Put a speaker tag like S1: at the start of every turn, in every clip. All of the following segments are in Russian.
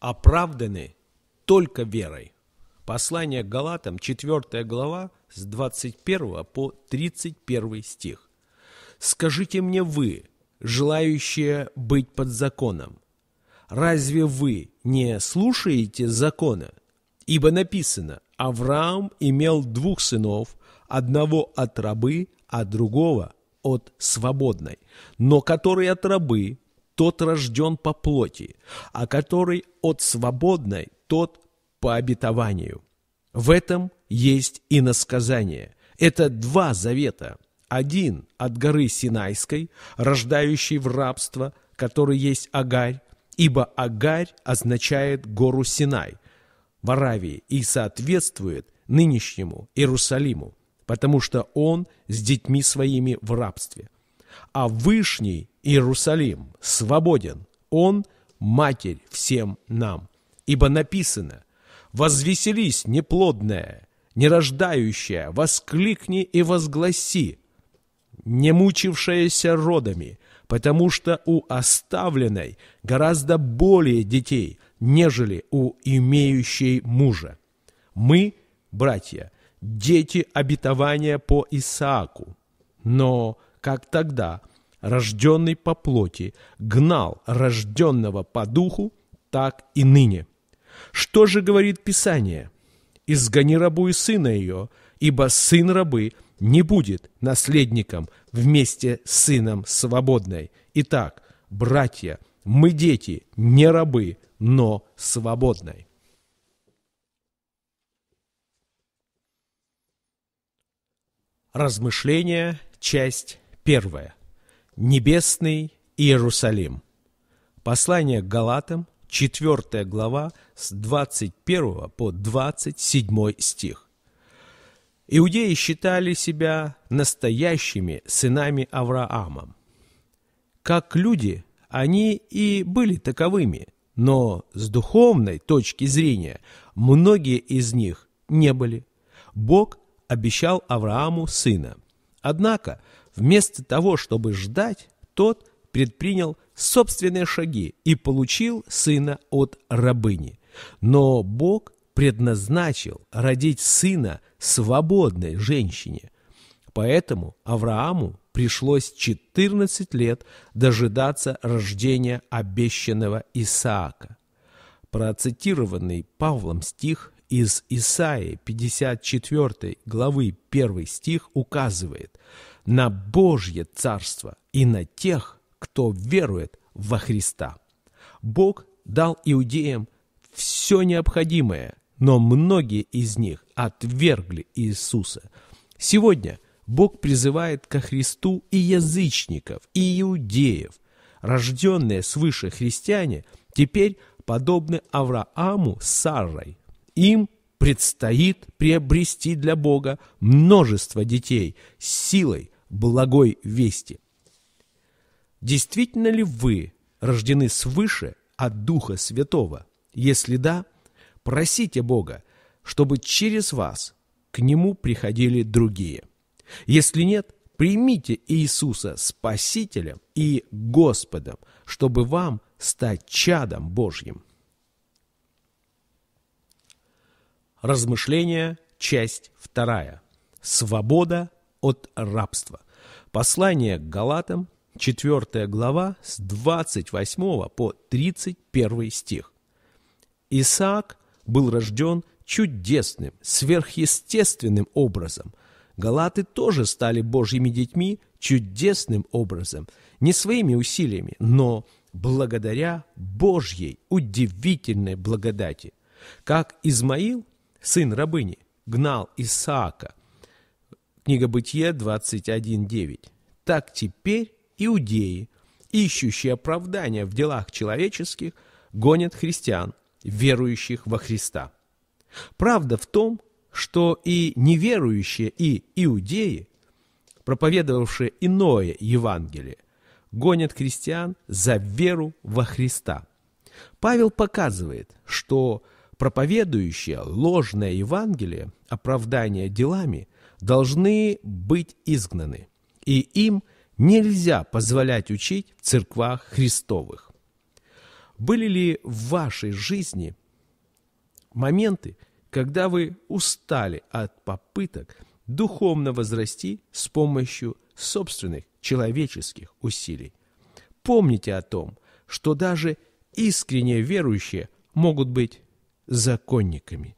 S1: оправданы только верой. Послание к Галатам, 4 глава, с 21 по 31 стих. «Скажите мне вы, желающие быть под законом, разве вы не слушаете закона? Ибо написано, Авраам имел двух сынов, одного от рабы, а другого от свободной, но который от рабы, тот рожден по плоти, а который от свободной, тот по обетованию. В этом есть и насказание. Это два завета. Один от горы Синайской, рождающий в рабство, который есть Агарь, ибо Агарь означает гору Синай в Аравии и соответствует нынешнему Иерусалиму, потому что он с детьми своими в рабстве. А Вышний Иерусалим свободен, он – матерь всем нам. Ибо написано «Возвеселись, неплодная, нерождающая, воскликни и возгласи, не мучившаяся родами, потому что у оставленной гораздо более детей, нежели у имеющей мужа. Мы, братья, дети обетования по Исааку. Но как тогда рожденный по плоти, гнал рожденного по духу, так и ныне. Что же говорит Писание? «Изгони рабу и сына ее, ибо сын рабы не будет наследником вместе с сыном свободной». Итак, братья, мы дети, не рабы, но свободной. Размышления, часть первая. Небесный Иерусалим. Послание к Галатам, 4 глава, с 21 по 27 стих. Иудеи считали себя настоящими сынами Авраама. Как люди, они и были таковыми, но с духовной точки зрения многие из них не были. Бог обещал Аврааму сына. Однако – Вместо того, чтобы ждать, тот предпринял собственные шаги и получил сына от рабыни. Но Бог предназначил родить сына свободной женщине. Поэтому Аврааму пришлось 14 лет дожидаться рождения обещанного Исаака. Процитированный Павлом стих из Исаии 54 главы 1 стих указывает – на Божье Царство и на тех, кто верует во Христа. Бог дал иудеям все необходимое, но многие из них отвергли Иисуса. Сегодня Бог призывает ко Христу и язычников, и иудеев. Рожденные свыше христиане теперь подобны Аврааму с Сарой. Им предстоит приобрести для Бога множество детей силой, благой вести. Действительно ли вы рождены свыше от Духа Святого? Если да, просите Бога, чтобы через вас к Нему приходили другие. Если нет, примите Иисуса Спасителем и Господом, чтобы вам стать чадом Божьим. Размышления, часть вторая. Свобода от рабства. Послание к Галатам, 4 глава, с 28 по 31 стих. Исаак был рожден чудесным, сверхъестественным образом. Галаты тоже стали Божьими детьми чудесным образом, не своими усилиями, но благодаря Божьей удивительной благодати. Как Измаил, сын рабыни, гнал Исаака, Книга Бытия 21.9. «Так теперь иудеи, ищущие оправдания в делах человеческих, гонят христиан, верующих во Христа». Правда в том, что и неверующие, и иудеи, проповедовавшие иное Евангелие, гонят христиан за веру во Христа. Павел показывает, что проповедующие ложное Евангелие, оправдание делами – должны быть изгнаны, и им нельзя позволять учить в церквах Христовых. Были ли в вашей жизни моменты, когда вы устали от попыток духовно возрасти с помощью собственных человеческих усилий? Помните о том, что даже искренне верующие могут быть законниками.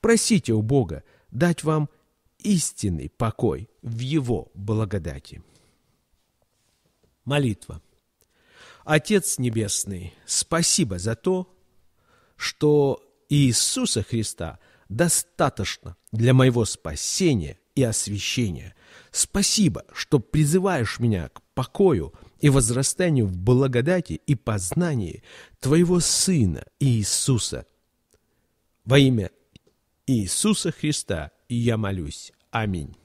S1: Просите у Бога дать вам истинный покой в Его благодати. Молитва. Отец Небесный, спасибо за то, что Иисуса Христа достаточно для моего спасения и освящения. Спасибо, что призываешь меня к покою и возрастанию в благодати и познании Твоего Сына Иисуса. Во имя Иисуса Христа и я молюсь. Аминь.